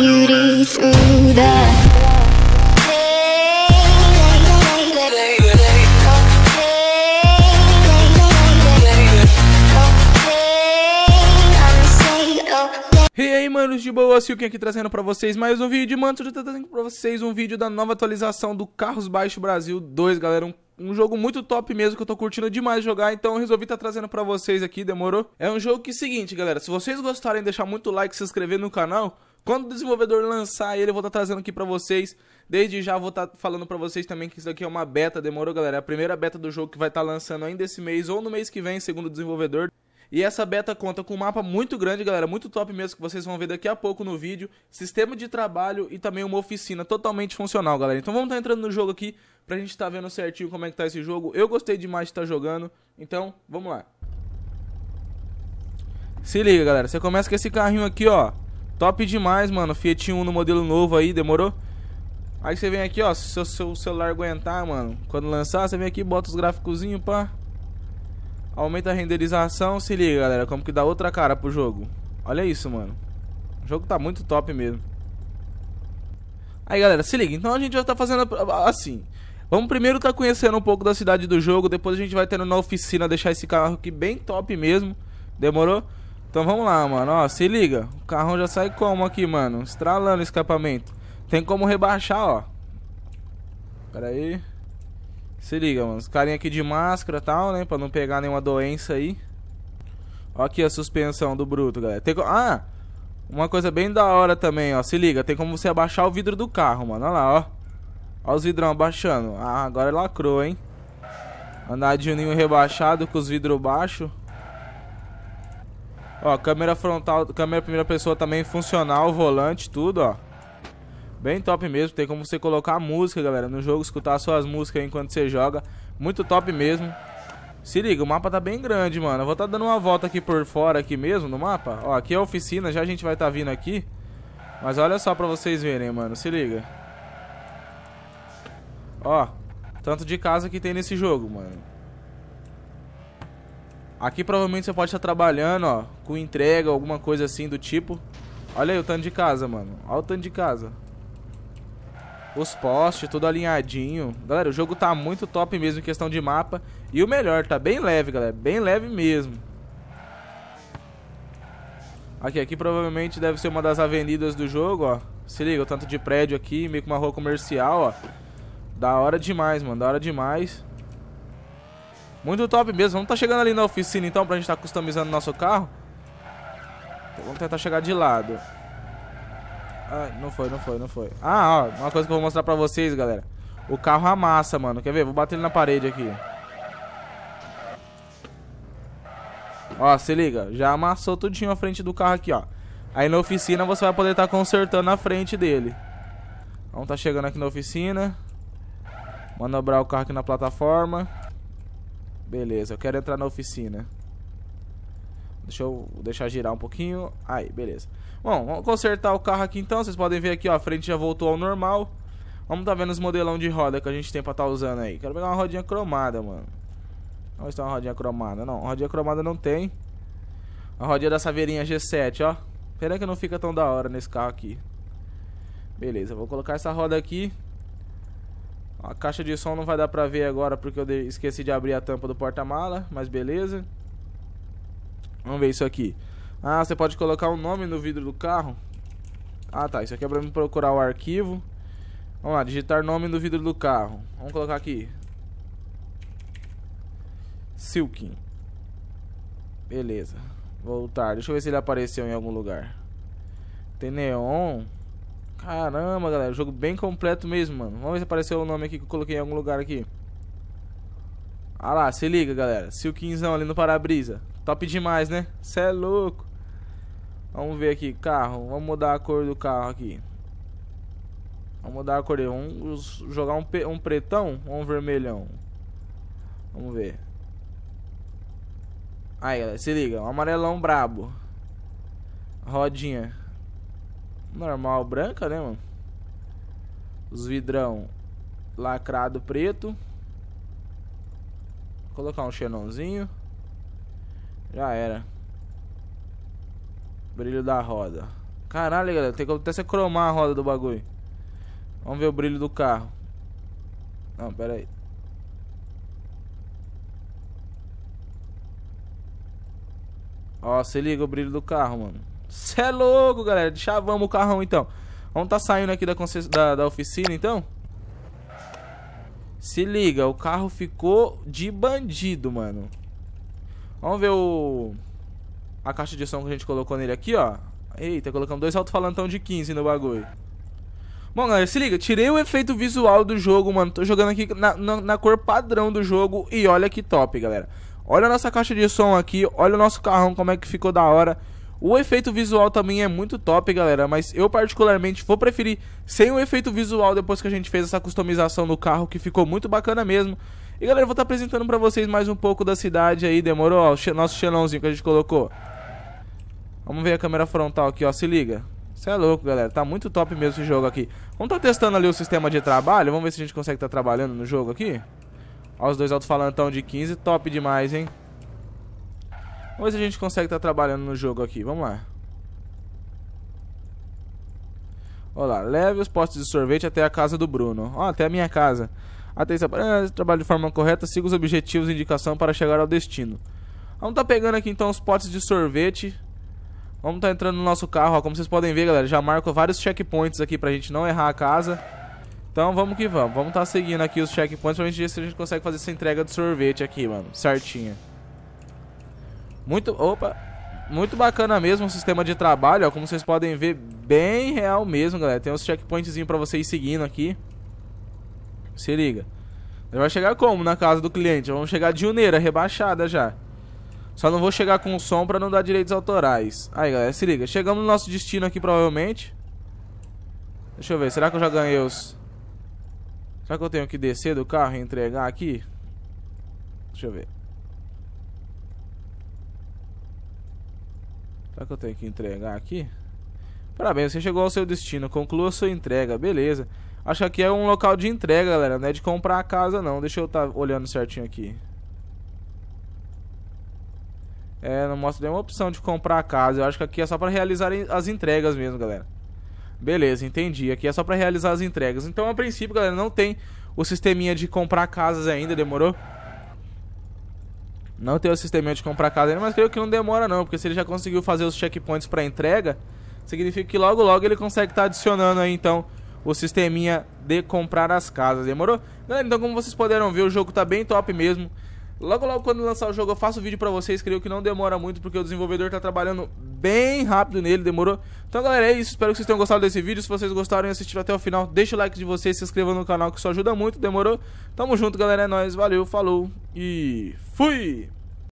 beauty through the manos de boa, Silken aqui trazendo para vocês mais um vídeo, mano, hoje eu tô trazendo pra vocês um vídeo da nova atualização do Carros Baixo Brasil 2, galera, um, um jogo muito top mesmo, que eu tô curtindo demais jogar, então eu resolvi tá trazendo para vocês aqui, demorou? É um jogo que é o seguinte, galera, se vocês gostarem, deixar muito like, se inscrever no canal, quando o desenvolvedor lançar ele, eu vou estar tá trazendo aqui para vocês. Desde já vou estar tá falando para vocês também que isso daqui é uma beta, demorou, galera? É a primeira beta do jogo que vai estar tá lançando ainda esse mês ou no mês que vem, segundo o desenvolvedor. E essa beta conta com um mapa muito grande, galera, muito top mesmo, que vocês vão ver daqui a pouco no vídeo. Sistema de trabalho e também uma oficina totalmente funcional, galera. Então vamos estar tá entrando no jogo aqui pra gente estar tá vendo certinho como é que tá esse jogo. Eu gostei demais de estar tá jogando, então vamos lá. Se liga, galera, você começa com esse carrinho aqui, ó. Top demais, mano. Fiat Uno modelo novo aí, demorou? Aí você vem aqui, ó, se seu, seu celular aguentar, mano, quando lançar, você vem aqui, bota os gráficos, pá. Aumenta a renderização, se liga, galera, como que dá outra cara pro jogo. Olha isso, mano. O jogo tá muito top mesmo. Aí, galera, se liga. Então a gente já tá fazendo assim. Vamos primeiro tá conhecendo um pouco da cidade do jogo, depois a gente vai tendo na oficina deixar esse carro aqui bem top mesmo. Demorou? Então vamos lá, mano. Ó, se liga. O carrão já sai como aqui, mano? Estralando o escapamento. Tem como rebaixar, ó. Pera aí. Se liga, mano. Os carinha aqui de máscara e tal, né? Pra não pegar nenhuma doença aí. Ó aqui a suspensão do bruto, galera. Tem co... Ah! Uma coisa bem da hora também, ó. Se liga, tem como você abaixar o vidro do carro, mano. Olha lá, ó. Ó os vidrão abaixando. Ah, agora lacrou, hein? Andar de uninho rebaixado com os vidros baixos. Ó, câmera frontal, câmera primeira pessoa também funcional, volante, tudo, ó. Bem top mesmo, tem como você colocar música, galera, no jogo, escutar suas músicas enquanto você joga. Muito top mesmo. Se liga, o mapa tá bem grande, mano. Eu vou tá dando uma volta aqui por fora aqui mesmo no mapa. Ó, aqui é a oficina, já a gente vai tá vindo aqui. Mas olha só pra vocês verem, mano. Se liga. Ó, tanto de casa que tem nesse jogo, mano. Aqui provavelmente você pode estar trabalhando, ó, com entrega, alguma coisa assim do tipo. Olha aí o tanto de casa, mano. Olha o tanto de casa. Os postes, tudo alinhadinho. Galera, o jogo tá muito top mesmo em questão de mapa. E o melhor, tá bem leve, galera. Bem leve mesmo. Aqui, aqui provavelmente deve ser uma das avenidas do jogo, ó. Se liga, o tanto de prédio aqui, meio que uma rua comercial, ó. Da hora demais, mano. Da hora demais. Muito top mesmo. Vamos estar tá chegando ali na oficina então pra gente estar tá customizando nosso carro. Então, vamos tentar chegar de lado. Ah, não foi, não foi, não foi. Ah, ó, uma coisa que eu vou mostrar pra vocês, galera. O carro amassa, mano. Quer ver? Vou bater ele na parede aqui. Ó, se liga. Já amassou tudinho a frente do carro aqui, ó. Aí na oficina você vai poder estar tá consertando a frente dele. Vamos tá chegando aqui na oficina. Manobrar o carro aqui na plataforma. Beleza, eu quero entrar na oficina. Deixa eu deixar girar um pouquinho. Aí, beleza. Bom, vamos consertar o carro aqui então. Vocês podem ver aqui, ó, a frente já voltou ao normal. Vamos tá vendo os modelão de roda que a gente tem pra tá usando aí. Quero pegar uma rodinha cromada, mano. Onde está uma rodinha cromada? Não, rodinha cromada não tem. A rodinha da saveirinha G7, ó. Pena que não fica tão da hora nesse carro aqui. Beleza, vou colocar essa roda aqui. A caixa de som não vai dar pra ver agora porque eu esqueci de abrir a tampa do porta-mala, mas beleza. Vamos ver isso aqui. Ah, você pode colocar o um nome no vidro do carro. Ah, tá. Isso aqui é pra mim procurar o arquivo. Vamos lá, digitar nome no vidro do carro. Vamos colocar aqui. Silkin. Beleza. Voltar. Deixa eu ver se ele apareceu em algum lugar. Tem neon. Caramba, galera, jogo bem completo mesmo, mano. Vamos ver se apareceu o nome aqui que eu coloquei em algum lugar aqui. Ah lá, se liga, galera. Silkinzão ali no para-brisa. Top demais, né? Cê é louco. Vamos ver aqui, carro. Vamos mudar a cor do carro aqui. Vamos mudar a cor dele. Vamos jogar um, um pretão ou um vermelhão? Vamos ver. Aí, galera, se liga. Um amarelão brabo. Rodinha normal branca, né, mano? Os vidrão lacrado preto. Vou colocar um xenonzinho. Já era. Brilho da roda. Caralho, galera, tem que até cromar a roda do bagulho. Vamos ver o brilho do carro. Não, pera aí. Ó, se liga o brilho do carro, mano. Cê é louco, galera. Chavamos o carrão, então. Vamos tá saindo aqui da, da, da oficina, então? Se liga, o carro ficou de bandido, mano. Vamos ver o... A caixa de som que a gente colocou nele aqui, ó. Eita, colocamos dois alto-falantão de 15 no bagulho. Bom, galera, se liga, tirei o efeito visual do jogo, mano. Tô jogando aqui na, na, na cor padrão do jogo e olha que top, galera. Olha a nossa caixa de som aqui, olha o nosso carrão, como é que ficou da hora. O efeito visual também é muito top, galera, mas eu particularmente vou preferir sem o efeito visual depois que a gente fez essa customização no carro, que ficou muito bacana mesmo. E galera, eu vou estar tá apresentando pra vocês mais um pouco da cidade aí, demorou? Ó, o nosso xenãozinho que a gente colocou. Vamos ver a câmera frontal aqui, ó, se liga. Você é louco, galera, tá muito top mesmo esse jogo aqui. Vamos tá testando ali o sistema de trabalho, vamos ver se a gente consegue tá trabalhando no jogo aqui. Ó os dois alto-falantão de 15, top demais, hein? Vamos ver se a gente consegue estar tá trabalhando no jogo aqui. Vamos lá. Olha lá. Leve os potes de sorvete até a casa do Bruno. Ó, até a minha casa. Atenção. Ah, trabalho de forma correta. Siga os objetivos e indicação para chegar ao destino. Vamos tá pegando aqui então os potes de sorvete. Vamos tá entrando no nosso carro. Ó, como vocês podem ver, galera, já marco vários checkpoints aqui pra gente não errar a casa. Então vamos que vamos. Vamos tá seguindo aqui os checkpoints pra gente ver se a gente consegue fazer essa entrega de sorvete aqui, mano. Certinha. Muito, opa, muito bacana mesmo o sistema de trabalho, ó, como vocês podem ver, bem real mesmo, galera. Tem uns checkpointzinhos pra vocês seguindo aqui. Se liga. Ele vai chegar como na casa do cliente? Vamos chegar de uneira, rebaixada já. Só não vou chegar com som pra não dar direitos autorais. Aí, galera, se liga. Chegamos no nosso destino aqui, provavelmente. Deixa eu ver, será que eu já ganhei os... Será que eu tenho que descer do carro e entregar aqui? Deixa eu ver. Será que eu tenho que entregar aqui? Parabéns, você chegou ao seu destino. Conclua sua entrega, beleza. Acho que aqui é um local de entrega, galera. Não é de comprar a casa, não. Deixa eu estar tá olhando certinho aqui. É, não mostra nenhuma opção de comprar a casa. Eu acho que aqui é só pra realizar as entregas mesmo, galera. Beleza, entendi. Aqui é só pra realizar as entregas. Então, a princípio, galera, não tem o sisteminha de comprar casas ainda, demorou? Não tem o sistema de comprar casa ainda, mas creio que não demora não, porque se ele já conseguiu fazer os checkpoints para entrega, significa que logo logo ele consegue estar tá adicionando aí então o sisteminha de comprar as casas, demorou? Galera, então como vocês puderam ver, o jogo tá bem top mesmo. Logo, logo, quando lançar o jogo, eu faço vídeo pra vocês. Creio que não demora muito, porque o desenvolvedor tá trabalhando bem rápido nele, demorou. Então, galera, é isso. Espero que vocês tenham gostado desse vídeo. Se vocês gostaram e assistiram até o final, deixa o like de vocês, se inscreva no canal, que isso ajuda muito, demorou? Tamo junto, galera. É nóis, valeu, falou e fui!